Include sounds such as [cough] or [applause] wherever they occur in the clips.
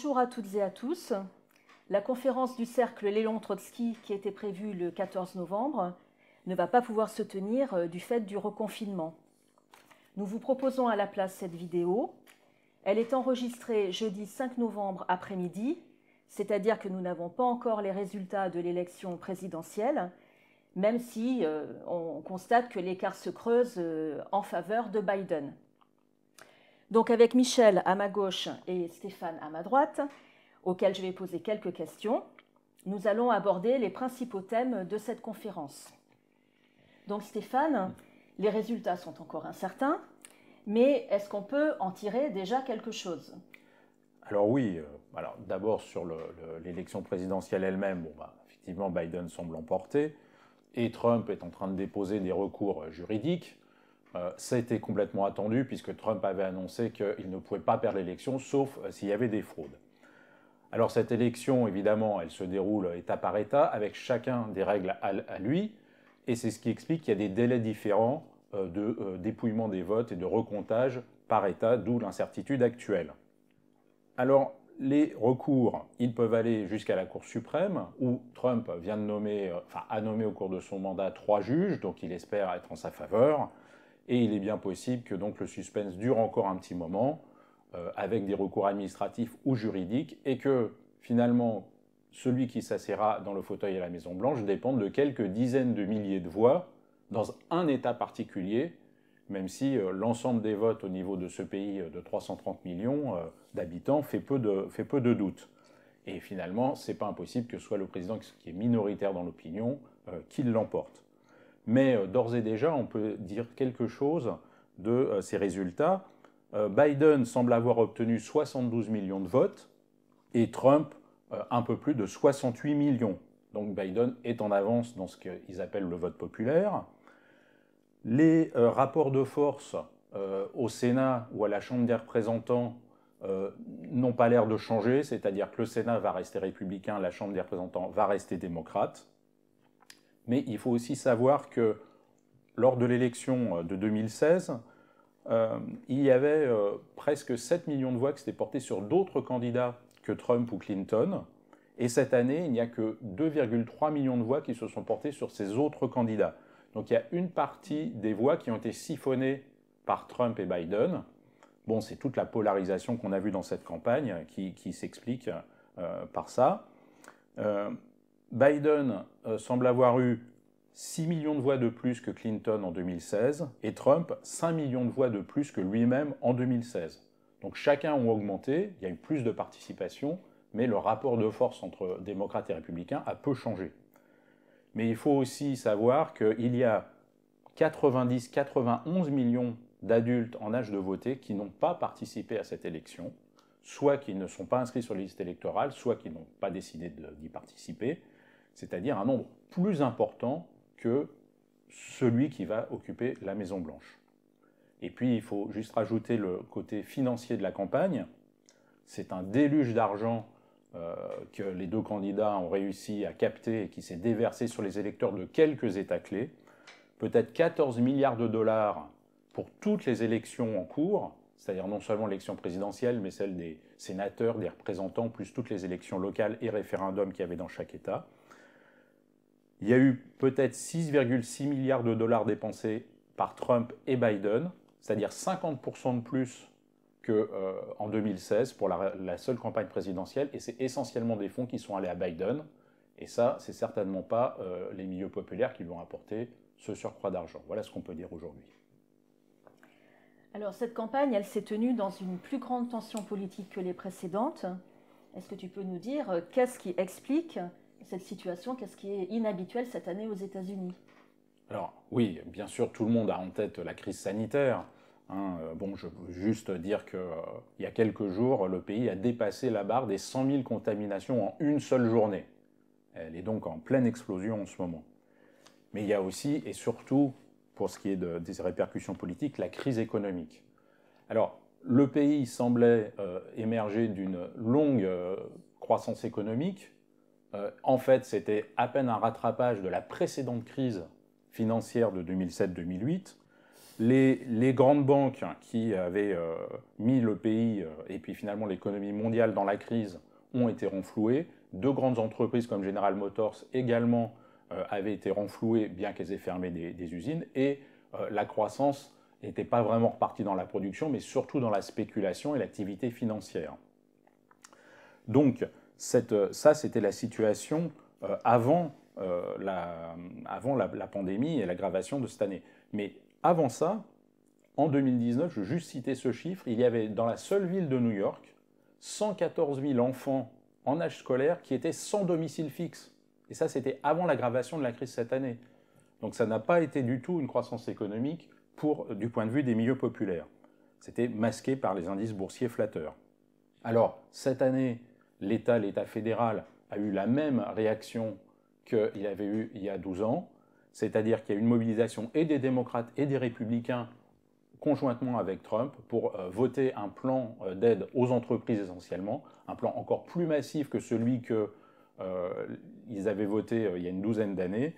Bonjour à toutes et à tous. La conférence du cercle Léon Trotsky, qui était prévue le 14 novembre, ne va pas pouvoir se tenir euh, du fait du reconfinement. Nous vous proposons à la place cette vidéo. Elle est enregistrée jeudi 5 novembre après-midi, c'est-à-dire que nous n'avons pas encore les résultats de l'élection présidentielle, même si euh, on constate que l'écart se creuse euh, en faveur de Biden. Donc avec Michel à ma gauche et Stéphane à ma droite, auxquels je vais poser quelques questions, nous allons aborder les principaux thèmes de cette conférence. Donc Stéphane, les résultats sont encore incertains, mais est-ce qu'on peut en tirer déjà quelque chose Alors oui, euh, d'abord sur l'élection présidentielle elle-même, bah, effectivement Biden semble emporter, et Trump est en train de déposer des recours juridiques. Euh, a été complètement attendu puisque Trump avait annoncé qu'il ne pouvait pas perdre l'élection sauf euh, s'il y avait des fraudes. Alors cette élection, évidemment, elle se déroule état par état avec chacun des règles à, lui et c'est ce qui explique qu'il y a des délais différents euh, de dépouillement des votes et de recomptage par état, d'où l'incertitude actuelle. Alors les recours, ils peuvent aller jusqu'à la Cour suprême, où Trump vient de nommer, enfin, a nommé au cours de son mandat trois juges, donc il espère être en sa faveur. Et il est bien possible que donc le suspense dure encore un petit moment, euh, avec des recours administratifs ou juridiques, et que finalement, celui qui s'assiera dans le fauteuil à la Maison-Blanche dépende de quelques dizaines de milliers de voix dans un État particulier, même si euh, l'ensemble des votes au niveau de ce pays euh, de 330 millions d'habitants fait peu de, fait peu de doute. Et finalement, ce n'est pas impossible que ce soit le président qui est minoritaire dans l'opinion qui l'emporte. Mais euh, d'ores et déjà, on peut dire quelque chose de euh, ces résultats. Euh, Biden semble avoir obtenu 72 millions de votes et Trump un peu plus de 68 millions. Donc Biden est en avance dans ce qu'ils appellent le vote populaire. Les rapports de force au Sénat ou à la Chambre des représentants n'ont pas l'air de changer, c'est-à-dire que le Sénat va rester républicain, la Chambre des représentants va rester démocrate. Mais il faut aussi savoir que lors de l'élection euh, de 2016, euh, il y avait euh, presque 7 millions de voix qui s'étaient portées sur d'autres candidats que Trump ou Clinton. Et cette année, il n'y a que 2,3 millions de voix qui se sont portées sur ces autres candidats. Donc il y a une partie des voix qui ont été siphonnées par Trump et Biden. Bon, c'est toute la polarisation qu'on a vue dans cette campagne qui, s'explique par ça. Biden euh, semble avoir eu 6 millions de voix de plus que Clinton en 2016 et Trump 5 millions de voix de plus que lui-même en 2016. Donc chacun ont augmenté, il y a eu plus de participation, mais le rapport de force entre démocrates et républicains a peu changé. Mais il faut aussi savoir qu'il y a 90-91 millions d'adultes en âge de voter qui n'ont pas participé à cette élection, soit qu'ils ne sont pas inscrits sur les listes électorales, soit qu'ils n'ont pas décidé d'y participer c'est-à-dire un nombre plus important que celui qui va occuper la Maison Blanche. Et puis il faut juste rajouter le côté financier de la campagne. C'est un déluge d'argent euh, que les deux candidats ont réussi à capter et qui s'est déversé sur les électeurs de quelques États clés. Peut-être 14 milliards de dollars pour toutes les élections en cours, c'est-à-dire non seulement l'élection présidentielle, mais celle des sénateurs, des représentants, plus toutes les élections locales et référendums qu'il y avait dans chaque État. Il y a eu peut-être 6,6 milliards de dollars dépensés par Trump et Biden, c'est-à-dire 50% de plus qu'en euh, en 2016 pour la, seule campagne présidentielle, et c'est essentiellement des fonds qui sont allés à Biden. Et ça, c'est certainement pas euh, les milieux populaires qui lui ont apporté ce surcroît d'argent. Voilà ce qu'on peut dire aujourd'hui. Alors cette campagne, elle s'est tenue dans une plus grande tension politique que les précédentes. Est-ce que tu peux nous dire euh, qu'est-ce qui explique cette situation Qu'est-ce qui est inhabituel cette année aux États-Unis Alors oui, bien sûr, tout le monde a en tête la crise sanitaire. Hein. Euh, bon, je veux juste dire qu'il euh, y a quelques jours, le pays a dépassé la barre des 100 000 contaminations en une seule journée. Elle est donc en pleine explosion en ce moment. Mais il y a aussi et surtout, pour ce qui est des répercussions politiques, la crise économique. Alors, le pays semblait euh, émerger d'une longue croissance économique, euh, en fait, c'était à peine un rattrapage de la précédente crise financière de 2007-2008. Les, grandes banques qui avaient euh, mis le pays euh, et puis finalement l'économie mondiale dans la crise ont été renflouées. Deux grandes entreprises comme General Motors également avaient été renflouées, bien qu'elles aient fermé des, des usines. Et la croissance n'était pas vraiment repartie dans la production, mais surtout dans la spéculation et l'activité financière. Donc, euh, ça, c'était la situation euh, avant, euh, la, pandémie et l'aggravation de cette année. Mais avant ça, en 2019, je vais juste citer ce chiffre, il y avait dans la seule ville de New York 114 000 enfants en âge scolaire qui étaient sans domicile fixe. Et ça, c'était avant l'aggravation de la crise cette année. Donc ça n'a pas été du tout une croissance économique pour, du point de vue des milieux populaires. C'était masqué par les indices boursiers flatteurs. Alors, cette année, l'État, l'État fédéral, a eu la même réaction qu'il avait eu il y a 12 ans, c'est-à-dire qu'il y a une mobilisation et des démocrates et des républicains conjointement avec Trump pour euh, voter un plan euh, d'aide aux entreprises essentiellement, un plan encore plus massif que celui qu'ils euh, avaient voté il y a une douzaine d'années,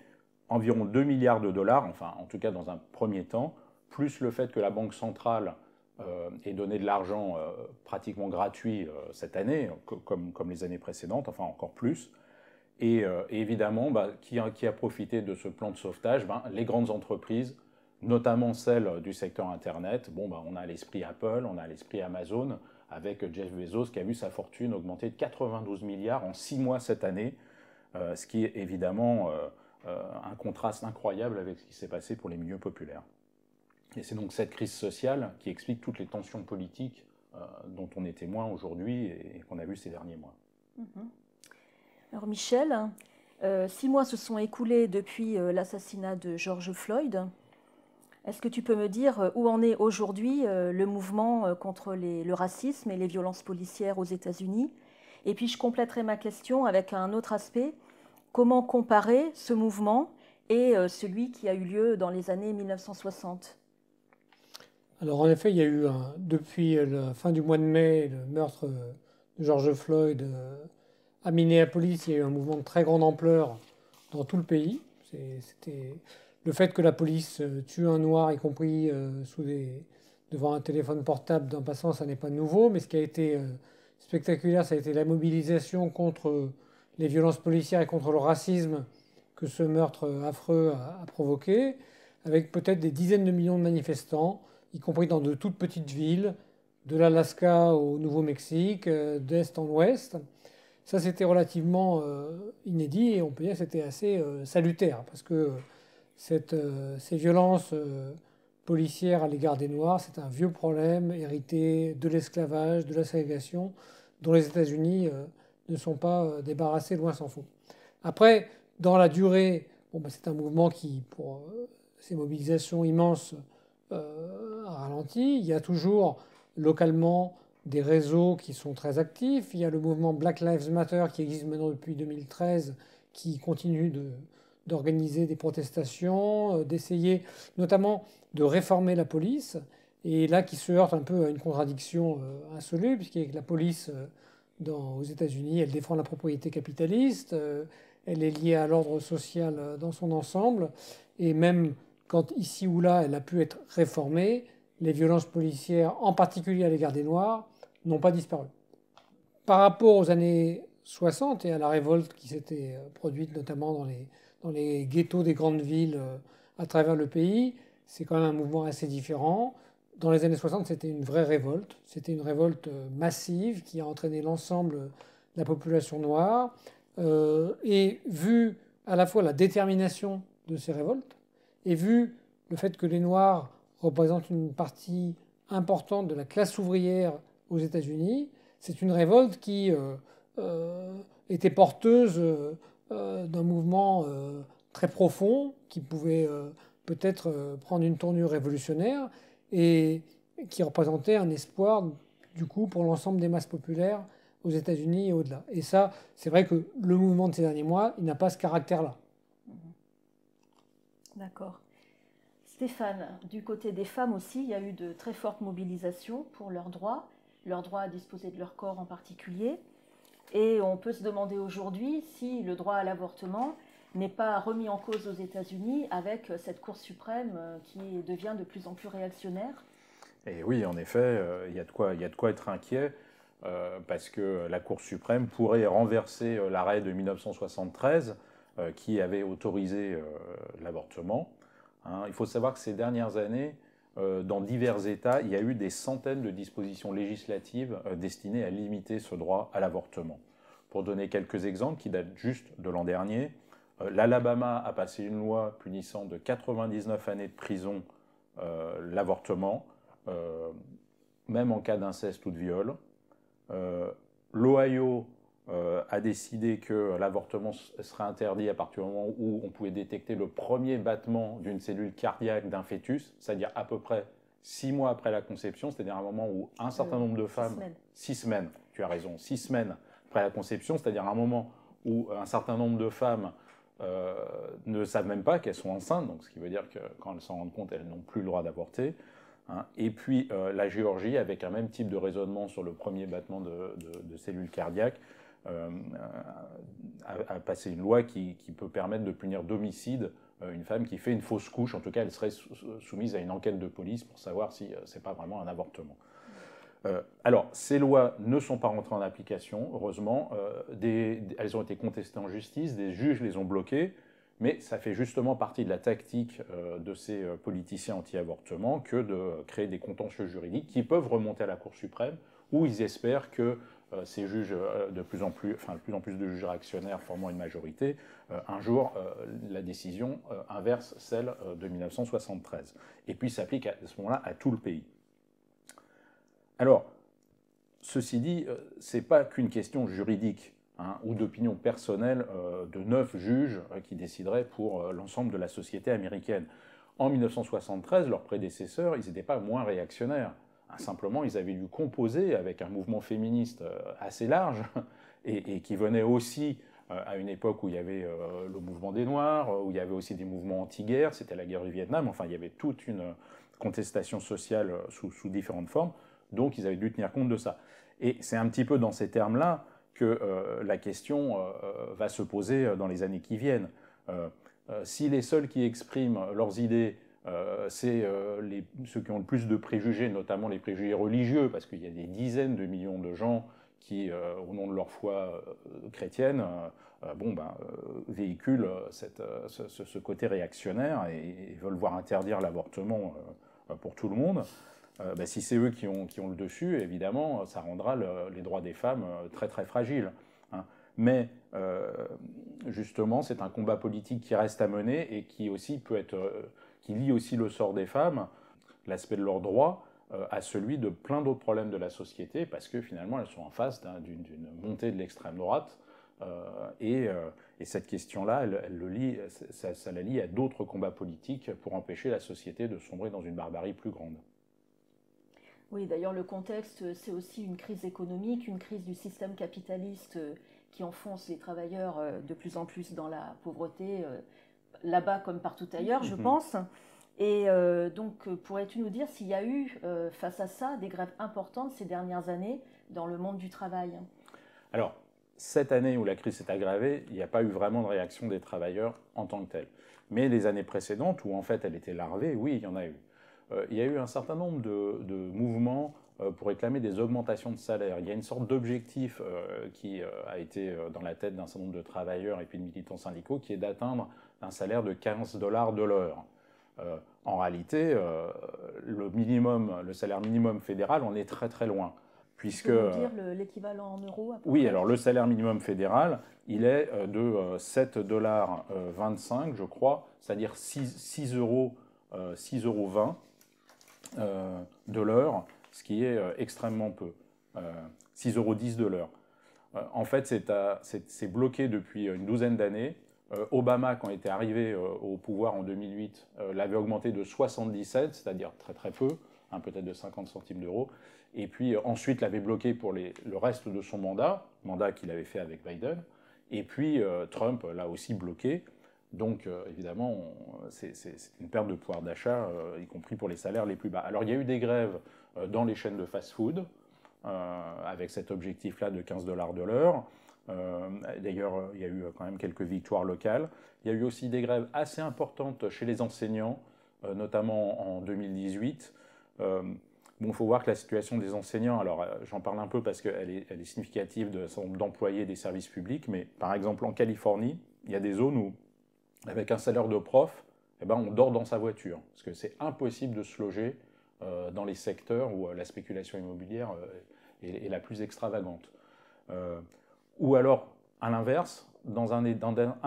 environ 2 milliards de dollars, enfin en tout cas dans un premier temps, plus le fait que la Banque centrale euh, et donner de l'argent euh, pratiquement gratuit euh, cette année, comme, les années précédentes, enfin encore plus. Et, évidemment, bah, qui, a profité de ce plan de sauvetage ben, Les grandes entreprises, notamment celles du secteur Internet. Bah, on a l'esprit Apple, on a l'esprit Amazon, avec Jeff Bezos qui a vu sa fortune augmenter de 92 milliards en 6 mois cette année, ce qui est évidemment un contraste incroyable avec ce qui s'est passé pour les milieux populaires. Et c'est donc cette crise sociale qui explique toutes les tensions politiques euh, dont on est témoin aujourd'hui et, qu'on a vu ces derniers mois. Mhm. Alors Michel, euh, six mois se sont écoulés depuis euh, l'assassinat de George Floyd. Est-ce que tu peux me dire où en est aujourd'hui le mouvement contre le racisme et les violences policières aux États-Unis Et puis je compléterai ma question avec un autre aspect. Comment comparer ce mouvement et celui qui a eu lieu dans les années 1960 alors en effet, il y a eu, depuis la fin du mois de mai, le meurtre de George Floyd euh, à Minneapolis, il y a eu un mouvement de très grande ampleur dans tout le pays. C'était le fait que la police euh, tue un noir, y compris euh, devant un téléphone portable d'un passant, ça n'est pas nouveau. Mais ce qui a été spectaculaire, ça a été la mobilisation contre les violences policières et contre le racisme que ce meurtre affreux a provoqué, avec peut-être des dizaines de millions de manifestants y compris dans de toutes petites villes, de l'Alaska au Nouveau-Mexique, euh, d'est en ouest. Ça, c'était relativement euh, inédit et on peut dire que c'était assez euh, salutaire parce que cette, ces violences policières à l'égard des Noirs, c'est un vieux problème hérité de l'esclavage, de la ségrégation, dont les États-Unis ne sont pas débarrassés, loin s'en faut. Après, dans la durée, bon, bah, c'est un mouvement qui, pour ces mobilisations immenses, il y a toujours localement des réseaux qui sont très actifs. Il y a le mouvement Black Lives Matter qui existe maintenant depuis 2013, qui continue d'organiser des protestations, euh, d'essayer notamment de réformer la police. Et là, qui se heurte un peu à une contradiction euh, insoluble, puisque la police euh, dans, aux États-Unis, elle défend la propriété capitaliste, elle est liée à l'ordre social dans son ensemble, et même quand ici ou là elle a pu être réformée, les violences policières, en particulier à l'égard des Noirs, n'ont pas disparu. Par rapport aux années 60 et à la révolte qui s'était euh, produite notamment dans les, dans les ghettos des grandes villes euh, à travers le pays, c'est quand même un mouvement assez différent. Dans les années 60, c'était une vraie révolte. C'était une révolte euh, massive qui a entraîné l'ensemble de la population noire. et vu à la fois la détermination de ces révoltes et vu le fait que les Noirs représente une partie importante de la classe ouvrière aux États-Unis. C'est une révolte qui euh, euh, était porteuse euh, d'un mouvement très profond qui pouvait peut-être prendre une tournure révolutionnaire et qui représentait un espoir du coup pour l'ensemble des masses populaires aux États-Unis et au-delà. Et ça, c'est vrai que le mouvement de ces derniers mois, il n'a pas ce caractère-là. D'accord. Stéphane, du côté des femmes aussi, il y a eu de très fortes mobilisations pour leurs droits, leur droit à disposer de leur corps en particulier. Et on peut se demander aujourd'hui si le droit à l'avortement n'est pas remis en cause aux États-Unis avec cette Cour suprême euh, qui devient de plus en plus réactionnaire. Et oui, en effet, euh, il y, a de quoi, être inquiet euh, parce que la Cour suprême pourrait renverser l'arrêt de 1973 qui avait autorisé l'avortement Hein. il faut savoir que ces dernières années, euh, dans divers États, il y a eu des centaines de dispositions législatives euh, destinées à limiter ce droit à l'avortement. Pour donner quelques exemples qui datent juste de l'an dernier, euh, l'Alabama a passé une loi punissant de 99 années de prison l'avortement, même en cas d'inceste ou de viol. L'Ohio euh, a décidé que l'avortement serait interdit à partir du moment où on pouvait détecter le premier battement d'une cellule cardiaque d'un fœtus, c'est-à-dire à peu près six mois après la conception, c'est-à-dire un moment où un certain nombre de femmes, six semaines. six semaines, tu as raison, six semaines après la conception, c'est-à-dire un moment où un certain nombre de femmes euh, ne savent même pas qu'elles sont enceintes, donc ce qui veut dire que quand elles s'en rendent compte, elles n'ont plus le droit d'avorter. Hein. Et puis euh, la Géorgie, avec un même type de raisonnement sur le premier battement de, de cellules cardiaques, euh, euh, à passer une loi qui, peut permettre de punir d'homicide euh, une femme qui fait une fausse couche. En tout cas, elle serait soumise à une enquête de police pour savoir si ce n'est pas vraiment un avortement. alors, ces lois ne sont pas rentrées en application, heureusement. elles ont été contestées en justice, des juges les ont bloquées, mais ça fait justement partie de la tactique de ces politiciens anti-avortement que de créer des contentieux juridiques qui peuvent remonter à la Cour suprême, où ils espèrent que euh, ces juges, euh, de plus en plus, enfin de plus en plus de juges réactionnaires formant une majorité, euh, un jour la décision inverse celle de 1973 et puis s'applique à ce moment-là à tout le pays. Alors, ceci dit, ce n'est pas qu'une question juridique hein, ou d'opinion personnelle de neuf juges qui décideraient pour l'ensemble de la société américaine. En 1973, leurs prédécesseurs, ils n'étaient pas moins réactionnaires. Ah, simplement, ils avaient dû composer avec un mouvement féministe euh, assez large [laughs] et, qui venait aussi euh, à une époque où il y avait euh, le mouvement des Noirs, où il y avait aussi des mouvements anti-guerre, c'était la guerre du Vietnam, enfin il y avait toute une contestation sociale sous, différentes formes, donc ils avaient dû tenir compte de ça. Et c'est un petit peu dans ces termes-là que la question va se poser dans les années qui viennent. si les seuls qui expriment leurs idées euh, c'est euh, ceux qui ont le plus de préjugés, notamment les préjugés religieux, parce qu'il y a des dizaines de millions de gens qui, euh, au nom de leur foi chrétienne, bon, ben, véhiculent ce, côté réactionnaire et, veulent voir interdire l'avortement pour tout le monde. Ben, si c'est eux qui ont, le dessus, évidemment, ça rendra les droits des femmes très très fragiles. Hein. Mais justement, c'est un combat politique qui reste à mener et qui aussi peut être qui lie aussi le sort des femmes, l'aspect de leurs droits, euh, à celui de plein d'autres problèmes de la société, parce que finalement, elles sont en face d'une montée de l'extrême droite. Euh, euh, et, cette question-là, elle, le lie, ça, ça la lie à d'autres combats politiques pour empêcher la société de sombrer dans une barbarie plus grande. Oui, d'ailleurs, le contexte, c'est aussi une crise économique, une crise du système capitaliste qui enfonce les travailleurs de plus en plus dans la pauvreté, là-bas comme partout ailleurs, je mhm. pense. Et euh, donc, pourrais-tu nous dire s'il y a eu, euh, face à ça, des grèves importantes ces dernières années dans le monde du travail Alors, cette année où la crise s'est aggravée, il n'y a pas eu vraiment de réaction des travailleurs en tant que telle. Mais les années précédentes, où en fait elle était larvée, oui, il y en a eu. Euh, il y a eu un certain nombre de, de mouvements pour réclamer des augmentations de salaire. Il y a une sorte d'objectif qui a été dans la tête d'un certain nombre de travailleurs et puis de militants syndicaux qui est d'atteindre d'un salaire de 15 dollars de l'heure. Euh, en réalité, euh, le, minimum, le salaire minimum fédéral, on est très très loin. Puisque, euh, dire l'équivalent en euros Oui, alors le salaire minimum fédéral, il est de 7,25 dollars, je crois, c'est-à-dire 6, euros, de l'heure, ce qui est extrêmement peu. 6,10 euros de l'heure. En fait, c'est bloqué depuis une douzaine d'années euh, Obama, quand il était arrivé euh, au pouvoir en 2008, euh, l'avait augmenté de 77, c'est-à-dire très très peu, hein, peut-être de 50 centimes d'euros, et puis ensuite l'avait bloqué pour le reste de son mandat, mandat qu'il avait fait avec Biden, et puis Trump l'a aussi bloqué. Donc, évidemment, c'est une perte de pouvoir d'achat, y compris pour les salaires les plus bas. Alors, il y a eu des grèves dans les chaînes de fast-food, avec cet objectif-là de 15 dollars de l'heure. Euh, d'ailleurs, euh, il y a eu euh, quand même quelques victoires locales. Il y a eu aussi des grèves assez importantes chez les enseignants, notamment en 2018. Bon, il faut voir que la situation des enseignants, alors j'en parle un peu parce qu'elle est, elle est, significative de nombre d'employés des services publics, mais par exemple en Californie, il y a des zones où, avec un salaire de prof, eh ben, on dort dans sa voiture, parce que c'est impossible de se loger dans les secteurs où la spéculation immobilière est, est, la plus extravagante. Ou alors, à l'inverse, dans un,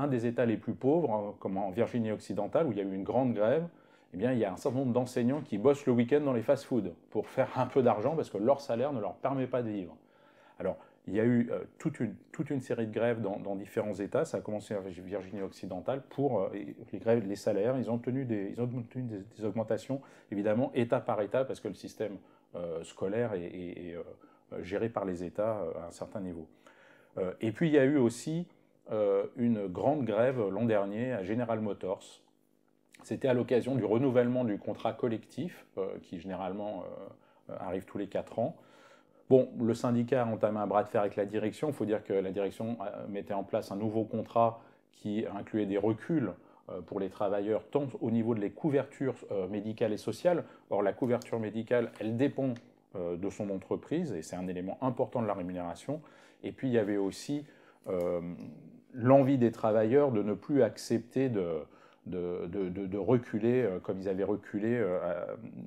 des États les plus pauvres, euh, comme en Virginie occidentale, où il y a eu une grande grève, eh bien, il y a un certain nombre d'enseignants qui bossent le week-end dans les fast-foods pour faire un peu d'argent parce que leur salaire ne leur permet pas de vivre. Alors, il y a eu euh, toute, une, série de grèves dans, différents États. Ça a commencé en Virginie occidentale pour euh, les grèves, les salaires. Ils ont obtenu, des, augmentations, évidemment, État par État, parce que le système scolaire est, est géré par les États à un certain niveau. Euh, et puis il y a eu aussi euh, une grande grève l'an dernier à General Motors. C'était à l'occasion du renouvellement du contrat collectif, euh, qui généralement arrive tous les quatre ans. Bon, le syndicat a entamé un bras de fer avec la direction. Il faut dire que la direction mettait en place un nouveau contrat qui incluait des reculs pour les travailleurs, tant au niveau de les couvertures médicales et sociales. Or, la couverture médicale, elle dépend euh, de son entreprise, et c'est un élément important de la rémunération. Et puis il y avait aussi euh, l'envie des travailleurs de ne plus accepter de, de, reculer euh, comme ils avaient reculé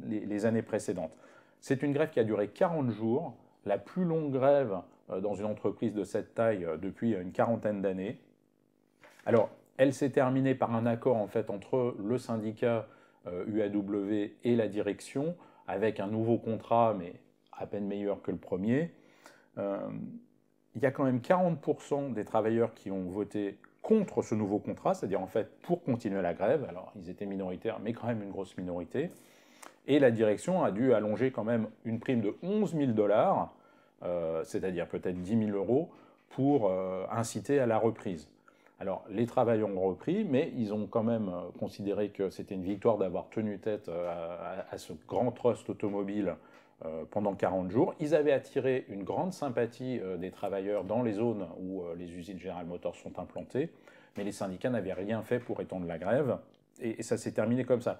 les, années précédentes. C'est une grève qui a duré 40 jours, la plus longue grève dans une entreprise de cette taille depuis une quarantaine d'années. Alors, elle s'est terminée par un accord en fait entre le syndicat UAW et la direction avec un nouveau contrat, mais à peine meilleur que le premier, euh, il y a quand même 40% des travailleurs qui ont voté contre ce nouveau contrat, c'est-à-dire en fait pour continuer la grève. Alors ils étaient minoritaires, mais quand même une grosse minorité. Et la direction a dû allonger quand même une prime de 11 000 dollars, euh, c'est-à-dire peut-être 10 000 euros, pour euh, inciter à la reprise. Alors, les travailleurs ont repris, mais ils ont quand même euh, considéré que c'était une victoire d'avoir tenu tête euh, à, ce grand trust automobile euh, pendant 40 jours. Ils avaient attiré une grande sympathie des travailleurs dans les zones où les usines General Motors sont implantées, mais les syndicats n'avaient rien fait pour étendre la grève, et, ça s'est terminé comme ça.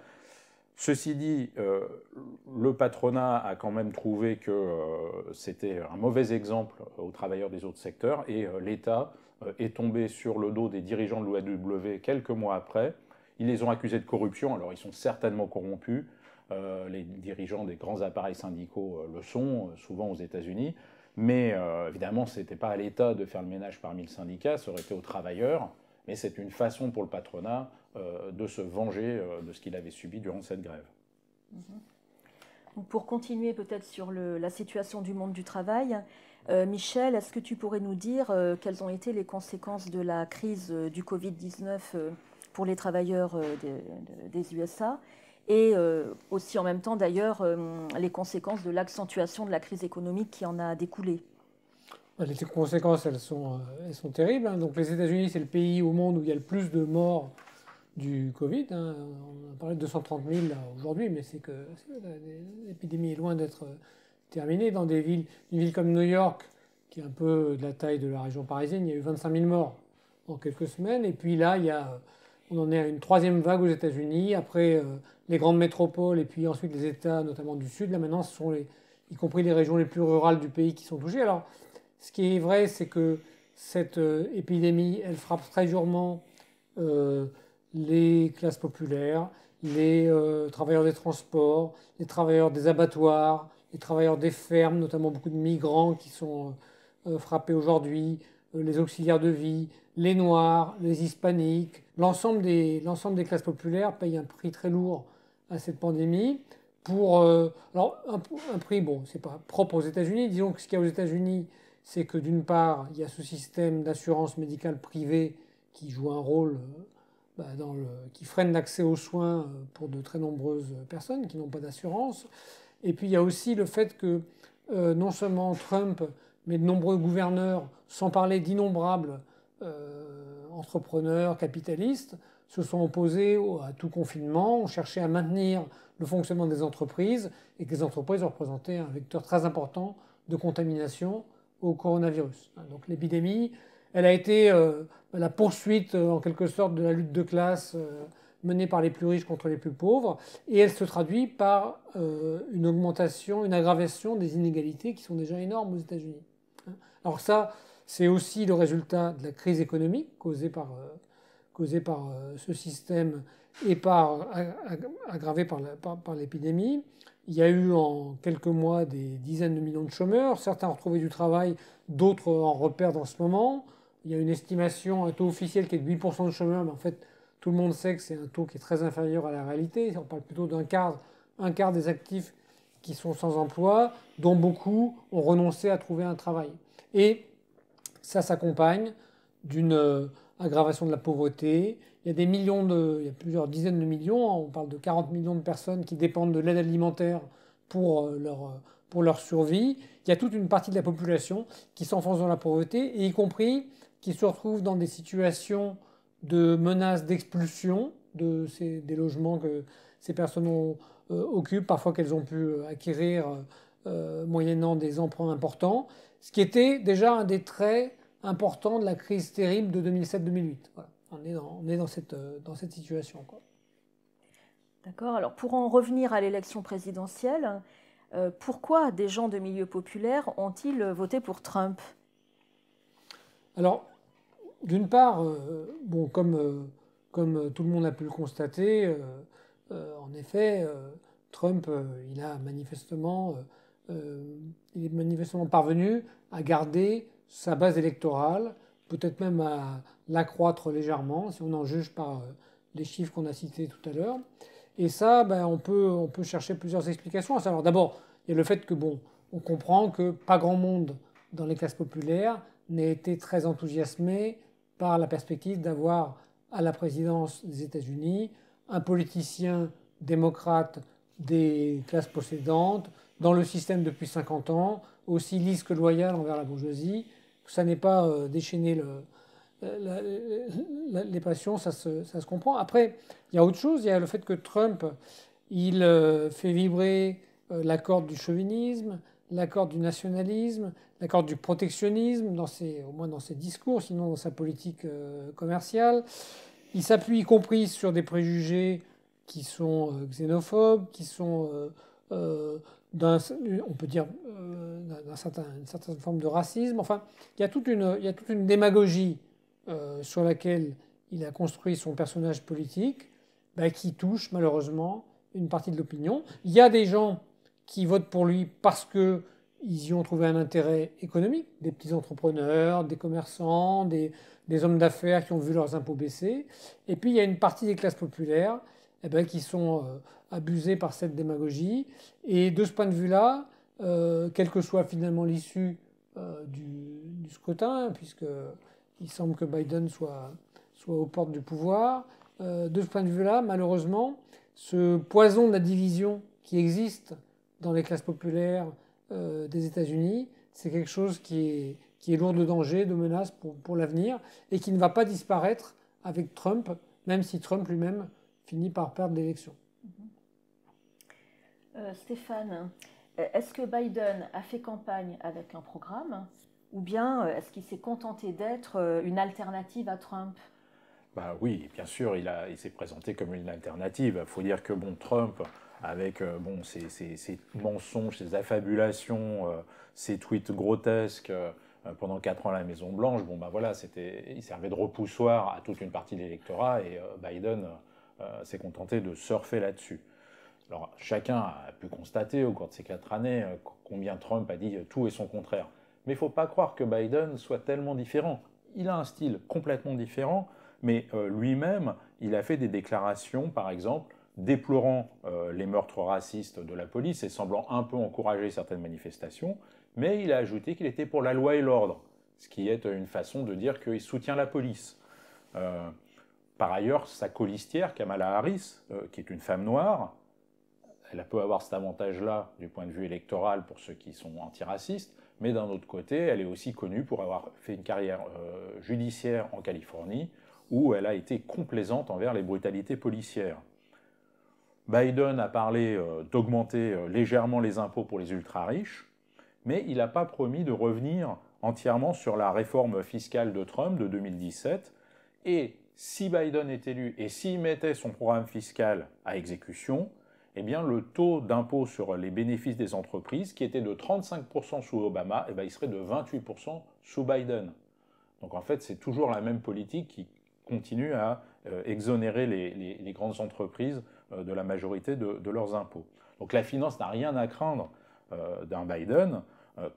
Ceci dit, le patronat a quand même trouvé que c'était un mauvais exemple aux travailleurs des autres secteurs, et l'État euh, est tombé sur le dos des dirigeants de l'OAW quelques mois après. Ils les ont accusés de corruption, alors ils sont certainement corrompus. Euh, les dirigeants des grands appareils syndicaux euh, le sont, souvent aux États-Unis. Mais évidemment, ce n'était pas à l'État de faire le ménage parmi le syndicat, ça aurait été aux travailleurs. Mais c'est une façon pour le patronat de se venger de ce qu'il avait subi durant cette grève. Mhm. pour continuer peut-être sur la situation du monde du travail, euh, Michel, est-ce que tu pourrais nous dire euh, quelles ont été les conséquences de la crise euh, du Covid-19 pour les travailleurs des, USA et aussi en même temps d'ailleurs les conséquences de l'accentuation de la crise économique qui en a découlé bah, Les conséquences, elles sont, elles sont terribles. Hein. Donc les États-Unis, c'est le pays au monde où il y a le plus de morts du Covid. Hein. On a parlé de 230 000 aujourd'hui, mais c'est que l'épidémie est loin d'être terminé. Dans des villes, une ville comme New York, qui est un peu de la taille de la région parisienne, il y a eu 25 000 morts en quelques semaines. Et puis là, on en est à une troisième vague aux États-Unis, après euh, les grandes métropoles et puis ensuite les États, notamment du Sud. Là maintenant, ce sont y compris les régions les plus rurales du pays qui sont touchées. Alors, ce qui est vrai, c'est que cette euh, épidémie, elle frappe très durement euh, les classes populaires, les travailleurs des transports, les travailleurs des abattoirs, les travailleurs des fermes, notamment beaucoup de migrants qui sont euh, euh, frappés aujourd'hui, euh, les auxiliaires de vie, les Noirs, les Hispaniques. L'ensemble des, des, classes populaires payent un prix très lourd à cette pandémie. Pour, alors, un, prix, bon, c'est pas propre aux États-Unis. Disons que ce qu'il y a aux États-Unis, c'est que d'une part, il y a ce système d'assurance médicale privée qui joue un rôle bah, qui freine l'accès aux soins pour de très nombreuses personnes qui n'ont pas d'assurance. Et puis il y a aussi le fait que euh, non seulement Trump, mais de nombreux gouverneurs, sans parler d'innombrables euh, entrepreneurs, capitalistes, se sont opposés à tout confinement, ont cherché à maintenir le fonctionnement des entreprises et que les entreprises ont représenté un vecteur très important de contamination au coronavirus. Donc l'épidémie, elle a été euh, la poursuite en quelque sorte de la lutte de classe menée par les plus riches contre les plus pauvres, et elle se traduit par euh, une augmentation, une aggravation des inégalités qui sont déjà énormes aux États-Unis. Hein. Alors ça, c'est aussi le résultat de la crise économique causée par, euh, causée par euh, ce système et par, aggravé par, l'épidémie. Il y a eu en quelques mois des dizaines de millions de chômeurs, certains ont retrouvé du travail, d'autres en repèrent en ce moment. Il y a une estimation, un taux officiel qui est de 8% de chômeurs, mais en fait, tout le monde sait que c'est un taux qui est très inférieur à la réalité. On parle plutôt d'un quart, un quart des actifs qui sont sans emploi, dont beaucoup ont renoncé à trouver un travail. Et ça s'accompagne d'une euh, aggravation de la pauvreté. Il y a millions il a plusieurs dizaines de millions, hein. on parle de 40 millions de personnes qui dépendent de l'aide alimentaire pour euh, leur, euh, pour leur survie. Il y a toute une partie de la population qui s'enfonce dans la pauvreté, et y compris qui se retrouve dans des situations de menaces d'expulsion de ces, des logements que ces personnes euh, occupent, parfois qu'elles ont pu euh, acquérir euh, moyennant des emprunts importants, ce qui était déjà un des traits importants de la crise terrible de 2007-2008. On est dans, on est dans, cette, dans cette situation. D'accord. Alors pour en revenir à l'élection présidentielle, pourquoi des gens de milieu populaire ont-ils voté pour Trump Alors, d'une part, euh, bon, comme, euh, euh, tout le monde a pu le constater, en effet, Trump, il est manifestement parvenu à garder sa base électorale, peut-être même à l'accroître légèrement, si on en juge par les chiffres qu'on a cités tout à l'heure. Et ça, ben, on, peut, chercher plusieurs explications. Alors d'abord, il y a le fait que, bon, on comprend que pas grand monde dans les classes populaires n'ait été très enthousiasmé par la perspective d'avoir à la présidence des États-Unis un politicien démocrate des classes possédantes, dans le système depuis 50 ans, aussi lisse que loyal envers la bourgeoisie. Ça n'est pas déchaîné euh, déchaîner euh, les passions, ça se, comprend. Après, il y a autre chose, il y a le fait que Trump, il euh, fait vibrer la corde du chauvinisme, l'accord du nationalisme, l'accord du protectionnisme, dans au moins dans ses discours, sinon dans sa politique euh, commerciale. Il s'appuie y compris sur des préjugés qui sont euh, xénophobes, qui sont, euh, d'un, on peut dire, d'une certain, certaine forme de racisme. Enfin, il y a toute une, il y a toute une démagogie sur laquelle il a construit son personnage politique, bah, qui touche malheureusement une partie de l'opinion. Il y a des gens qui votent pour lui parce que ils y ont trouvé un intérêt économique, des petits entrepreneurs, des commerçants, des, hommes d'affaires qui ont vu leurs impôts baisser. Et puis il y a une partie des classes populaires eh ben, qui sont euh, abusées par cette démagogie. Et de ce point de vue-là, euh, quelle que soit finalement l'issue euh, du, du, scrutin, puisque semble que Biden soit, soit aux portes du pouvoir, de ce point de vue-là, malheureusement, ce poison de la division qui existe dans les classes populaires euh, des États-Unis, c'est quelque chose qui est, lourd de danger, de menaces pour, l'avenir, et qui ne va pas disparaître avec Trump, même si Trump lui-même finit par perdre l'élection. Euh, Stéphane, est-ce que Biden a fait campagne avec un programme ou bien euh, est-ce qu'il s'est contenté d'être une alternative à Trump bah oui, bien sûr, il, s'est présenté comme une alternative. Il faut dire que bon, Trump, avec ses euh, bon, ces, mensonges, ses affabulations, ses euh, tweets grotesques euh, pendant quatre ans à la Maison Blanche. Bon, bah, voilà, c'était, il servait de repoussoir à toute une partie de l'électorat et Biden s'est contenté de surfer là-dessus. Alors chacun a pu constater au cours de ces quatre années combien Trump a dit tout et son contraire. Mais il ne faut pas croire que Biden soit tellement différent. Il a un style complètement différent, mais lui-même, il a fait des déclarations, par exemple, déplorant euh, les meurtres racistes de la police et semblant un peu encourager certaines manifestations, mais il a ajouté qu'il était pour la loi et l'ordre, ce qui est une façon de dire qu'il soutient la police. Euh, par ailleurs, sa colistière, Kamala Harris, euh, qui est une femme noire, elle peut avoir cet avantage-là du point de vue électoral pour ceux qui sont antiracistes, mais d'un autre côté, elle est aussi connue pour avoir fait une carrière judiciaire en Californie, où elle a été complaisante envers les brutalités policières. Biden a parlé euh, d'augmenter euh, légèrement les impôts pour les ultra-riches, mais il n'a pas promis de revenir entièrement sur la réforme fiscale de Trump de 2017. Et si Biden est élu et s'il mettait son programme fiscal à exécution, eh bien le taux d'impôt sur les bénéfices des entreprises, qui était de 35% sous Obama, eh bien, il serait de 28% sous Biden. Donc en fait, c'est toujours la même politique qui continue à euh, exonérer les, grandes entreprises euh, de la majorité de, leurs impôts. Donc la finance n'a rien à craindre euh, d'un Biden,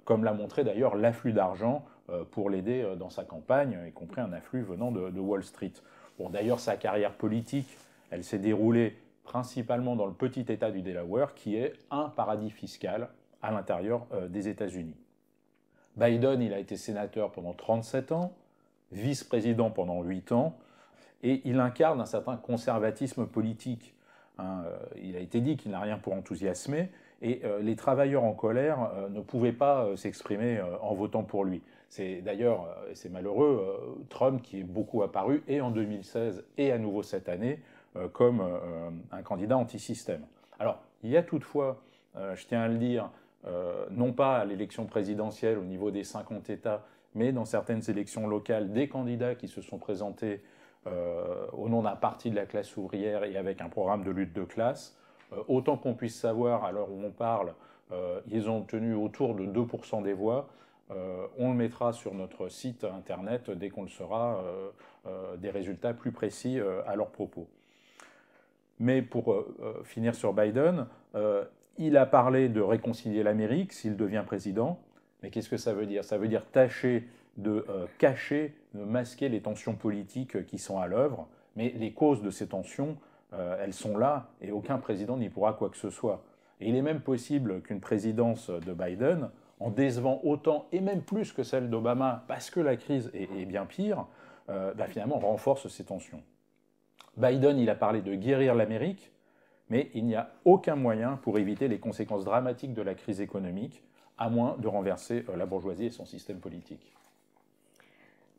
comme l'a montré d'ailleurs l'afflux d'argent pour l'aider dans sa campagne, y compris un afflux venant de, Wall Street. d'ailleurs, sa carrière politique, elle s'est déroulée principalement dans le petit État du Delaware, qui est un paradis fiscal à l'intérieur des États-Unis. Biden, il a été sénateur pendant 37 ans, vice-président pendant 8 ans, et il incarne un certain conservatisme politique. Hein, euh, il a été dit qu'il n'a rien pour enthousiasmer, et euh, les travailleurs en colère euh, ne pouvaient pas s'exprimer en votant pour lui. C'est d'ailleurs, c'est malheureux, Trump qui est beaucoup apparu, et en 2016, et à nouveau cette année, comme un candidat anti-système. Alors, il y a toutefois, je tiens à le dire, non pas à l'élection présidentielle au niveau des 50 États, mais dans certaines élections locales, des candidats qui se sont présentés euh, au nom d'un parti de la classe ouvrière et avec un programme de lutte de classe, euh, autant qu'on puisse savoir, à l'heure où on parle, euh, ils ont obtenu autour de 2% des voix. on le mettra sur notre site internet dès qu'on le saura, des résultats plus précis à leur propos. Mais pour finir sur Biden, il a parlé de réconcilier l'Amérique s'il devient président. Mais qu'est-ce que ça veut dire Ça veut dire tâcher de euh, cacher, de masquer les tensions politiques qui sont à l'œuvre, mais les causes de ces tensions, euh, elles sont là et aucun président n'y pourra quoi que ce soit. Et il est même possible qu'une présidence de Biden, en décevant autant et même plus que celle d'Obama, parce que la crise est, bien pire, euh, bah, finalement renforce ces tensions. Biden, il a parlé de guérir l'Amérique, mais il n'y a aucun moyen pour éviter les conséquences dramatiques de la crise économique, à moins de renverser la bourgeoisie et son système politique.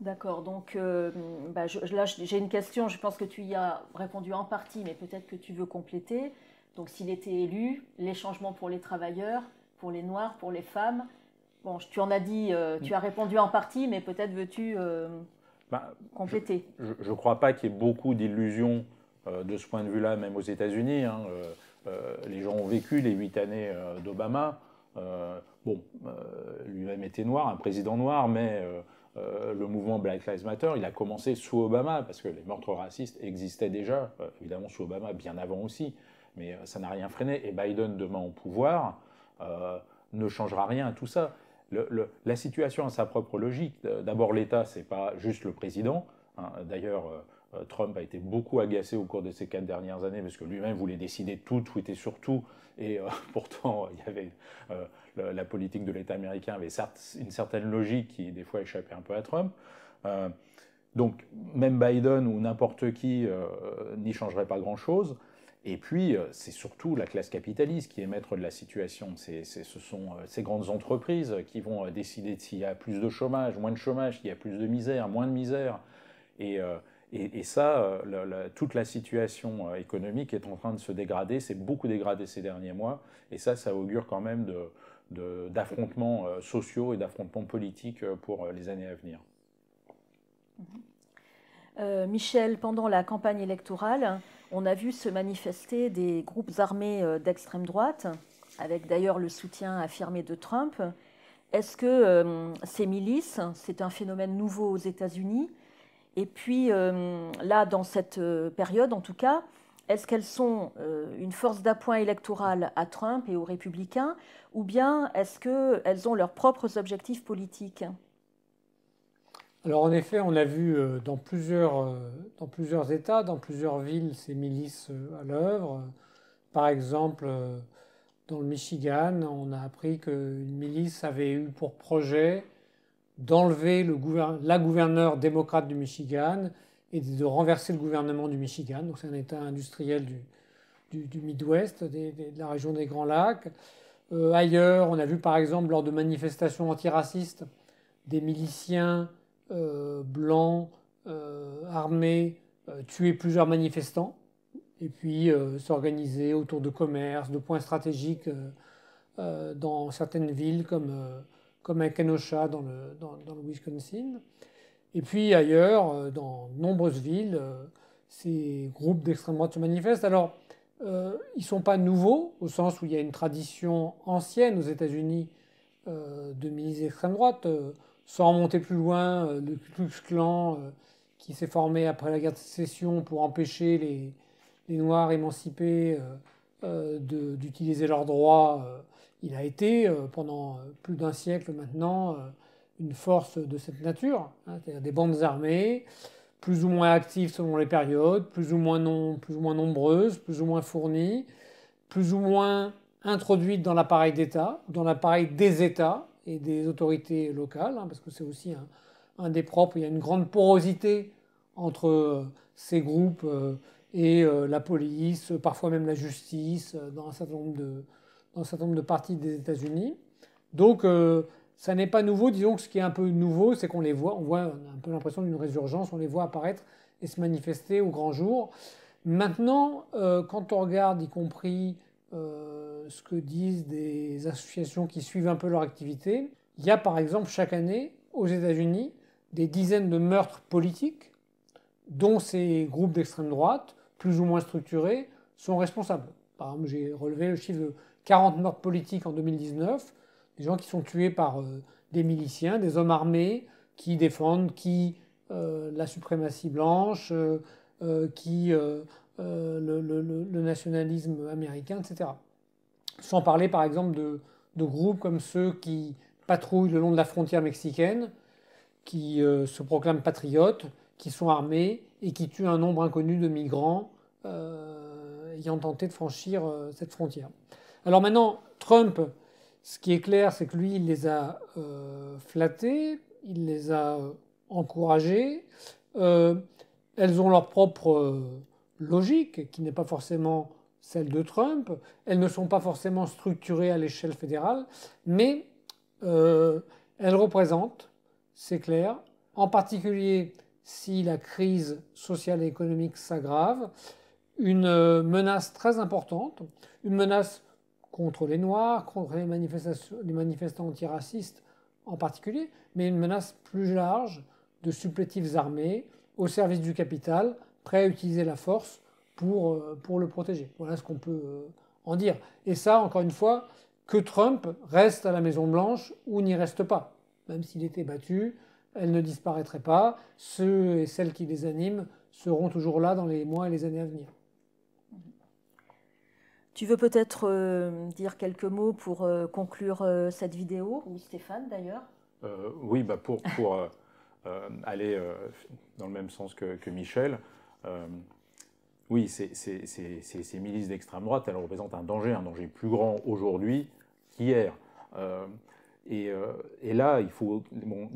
D'accord, donc euh, bah, là j'ai une question, je pense que tu y as répondu en partie, mais peut-être que tu veux compléter. Donc s'il était élu, les changements pour les travailleurs, pour les Noirs, pour les femmes, bon, tu en as dit, euh, tu as répondu en partie, mais peut-être veux-tu euh, bah, compléter Je ne crois pas qu'il y ait beaucoup d'illusions de ce point de vue-là, même aux États-Unis. Hein, les gens ont vécu les huit années d'Obama. bon, lui-même était noir, un président noir, mais... Euh, le mouvement Black Lives Matter, il a commencé sous Obama, parce que les meurtres racistes existaient déjà, euh, évidemment sous Obama, bien avant aussi, mais euh, ça n'a rien freiné. Et Biden, demain au pouvoir, ne changera rien à tout ça. la situation a sa propre logique. D'abord, l'État, n'est pas juste le président. Hein. D'ailleurs, euh, Trump a été beaucoup agacé au cours de ces quatre dernières années parce que lui-même voulait décider tout, tout, tweeter sur tout. Et euh, [laughs] pourtant, il y avait, euh, la, politique de l'État américain avait certes, une certaine logique qui, des fois, échappait un peu à Trump. donc, même Biden ou n'importe qui n'y changerait pas grand-chose. Et puis, c'est surtout la classe capitaliste qui est maître de la situation. ce sont ces grandes entreprises qui vont décider s'il y a plus de chômage, moins de chômage, s'il y a plus de misère, moins de misère. Et, et, ça, euh, toute la situation euh, économique est en train de se dégrader, C'est beaucoup dégradé ces derniers mois, et ça, ça augure quand même d'affrontements euh, sociaux et d'affrontements politiques pour les années à venir. Mm-hmm. Michel, pendant la campagne électorale, on a vu se manifester des groupes armés d'extrême droite, avec d'ailleurs le soutien affirmé de Trump. Est-ce que ces milices, c'est un phénomène nouveau aux États-Unis et puis euh, là, dans cette euh, période en tout cas, est-ce qu'elles sont euh, une force d'appoint électoral à Trump et aux républicains, ou bien est-ce qu'elles ont leurs propres objectifs politiques alors en effet, on a vu dans plusieurs, dans plusieurs États, dans plusieurs villes, ces milices à l'œuvre. Par exemple, dans le Michigan, on a appris qu'une milice avait eu pour projet d'enlever la gouverneure démocrate du Michigan et de renverser le gouvernement du Michigan. Donc c'est un État industriel du, Midwest, de la région des Grands Lacs. Euh, ailleurs, on a vu par exemple lors de manifestations antiracistes des miliciens euh, blancs euh, armés tuer plusieurs manifestants et puis s'organiser autour de commerces, de points stratégiques dans certaines villes comme comme à Kenosha dans le, Wisconsin. Et puis ailleurs, euh, dans nombreuses villes, euh, ces groupes d'extrême droite se manifestent. Alors, euh, ils ne sont pas nouveaux, au sens où il y a une tradition ancienne aux États-Unis de milices d'extrême droite, sans remonter plus loin, le Ku Klux Klan qui s'est formé après la guerre de sécession pour empêcher les, les Noirs émancipés d'utiliser leurs droits il a été euh, pendant euh, plus d'un siècle maintenant euh, une force de cette nature, hein, c'est-à-dire des bandes armées, plus ou moins actives selon les périodes, plus ou moins, nombreuses, plus ou moins fournies, plus ou moins introduites dans l'appareil d'État, dans l'appareil des États et des autorités locales, hein, parce que c'est aussi un, des propres, il y a une grande porosité entre ces groupes et la police, parfois même la justice, dans un certain nombre de, dans un certain nombre de parties des États-Unis. Donc, euh, ça n'est pas nouveau. Disons que ce qui est un peu nouveau, c'est qu'on les voit, on voit a un peu l'impression d'une résurgence, on les voit apparaître et se manifester au grand jour. Maintenant, euh, quand on regarde, y compris euh, ce que disent des associations qui suivent un peu leur activité, il y a par exemple chaque année aux États-Unis des dizaines de meurtres politiques dont ces groupes d'extrême droite, plus ou moins structurés, sont responsables. Par exemple, j'ai relevé le chiffre 40 morts politiques en 2019, des gens qui sont tués par euh, des miliciens, des hommes armés qui défendent qui euh, la suprématie blanche, euh, qui le, nationalisme américain, etc. Sans parler par exemple de, groupes comme ceux qui patrouillent le long de la frontière mexicaine, qui se proclament patriotes, qui sont armés et qui tuent un nombre inconnu de migrants ayant tenté de franchir cette frontière. Alors maintenant, Trump, ce qui est clair, c'est que lui, il les a euh, flattés, il les a euh, encouragés. Euh, elles ont leur propre logique, qui n'est pas forcément celle de Trump. Elles ne sont pas forcément structurées à l'échelle fédérale, mais elles représentent, c'est clair, en particulier si la crise sociale et économique s'aggrave, une menace très importante, une menace contre les Noirs, contre les, manifestations, manifestants antiracistes en particulier, mais une menace plus large de supplétifs armés au service du capital, prêts à utiliser la force pour, euh, pour le protéger. Voilà ce qu'on peut euh, en dire. Et ça, encore une fois, que Trump reste à la Maison-Blanche ou n'y reste pas. Même s'il était battu, elle ne disparaîtrait pas. Ceux et celles qui les animent seront toujours là dans les mois et les années à venir. Tu veux peut-être euh, dire quelques mots pour euh, conclure euh, cette vidéo, ou Stéphane d'ailleurs Oui, bah pour, aller dans le même sens que, Michel, oui, ces, milices d'extrême droite, elles représentent un danger, un danger plus grand aujourd'hui qu'hier. Et, là, il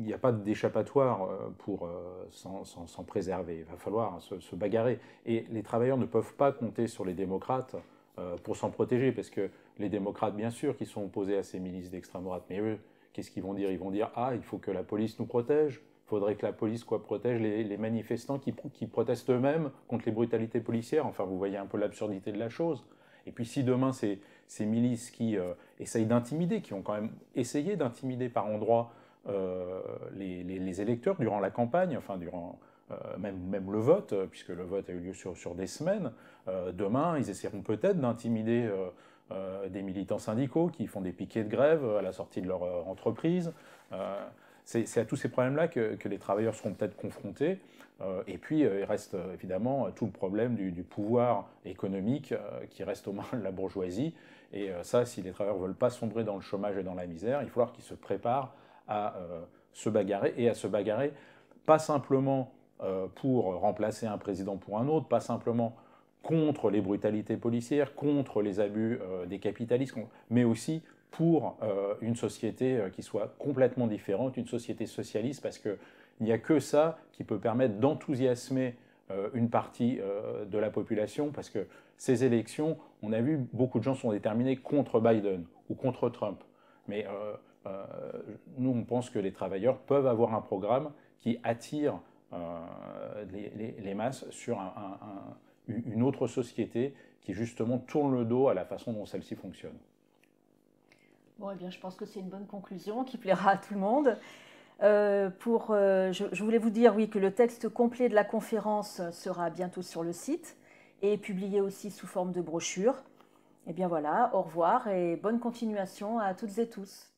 n'y a pas d'échappatoire pour s'en préserver. Il va falloir se bagarrer. Et les travailleurs ne peuvent pas compter sur les démocrates euh, pour s'en protéger, parce que les démocrates, bien sûr, qui sont opposés à ces milices d'extrême droite, mais eux, qu'est-ce qu'ils vont dire Ils vont dire Ah, il faut que la police nous protège. Il faudrait que la police quoi, protège les, manifestants qui, protestent eux-mêmes contre les brutalités policières. Enfin, vous voyez un peu l'absurdité de la chose. Et puis, si demain, ces, ces milices qui euh, essayent d'intimider, qui ont quand même essayé d'intimider par endroits euh, les, électeurs durant la campagne, enfin, durant euh, même, le vote, euh, puisque le vote a eu lieu sur, des semaines. Euh, demain, ils essaieront peut-être d'intimider des militants syndicaux qui font des piquets de grève à la sortie de leur entreprise. c'est à tous ces problèmes-là que, les travailleurs seront peut-être confrontés. et puis, il reste évidemment tout le problème du, du pouvoir économique qui reste aux mains de la bourgeoisie. Et ça, si les travailleurs ne veulent pas sombrer dans le chômage et dans la misère, il va falloir qu'ils se préparent à se bagarrer et à se bagarrer pas simplement euh, pour remplacer un président pour un autre, pas simplement contre les brutalités policières, contre les abus euh, des capitalistes, mais aussi pour euh, une société qui soit complètement différente, une société socialiste, parce qu'il n'y a que ça qui peut permettre d'enthousiasmer une partie de la population, parce que ces élections, on a vu, beaucoup de gens sont déterminés contre Biden ou contre Trump. Mais nous, on pense que les travailleurs peuvent avoir un programme qui attire euh, les, masses sur une autre société qui justement tourne le dos à la façon dont celle-ci fonctionne. Bon, eh bien, je pense que c'est une bonne conclusion qui plaira à tout le monde. Euh, pour, euh, je, voulais vous dire oui, que le texte complet de la conférence sera bientôt sur le site et publié aussi sous forme de brochure. Et eh bien voilà, au revoir et bonne continuation à toutes et tous.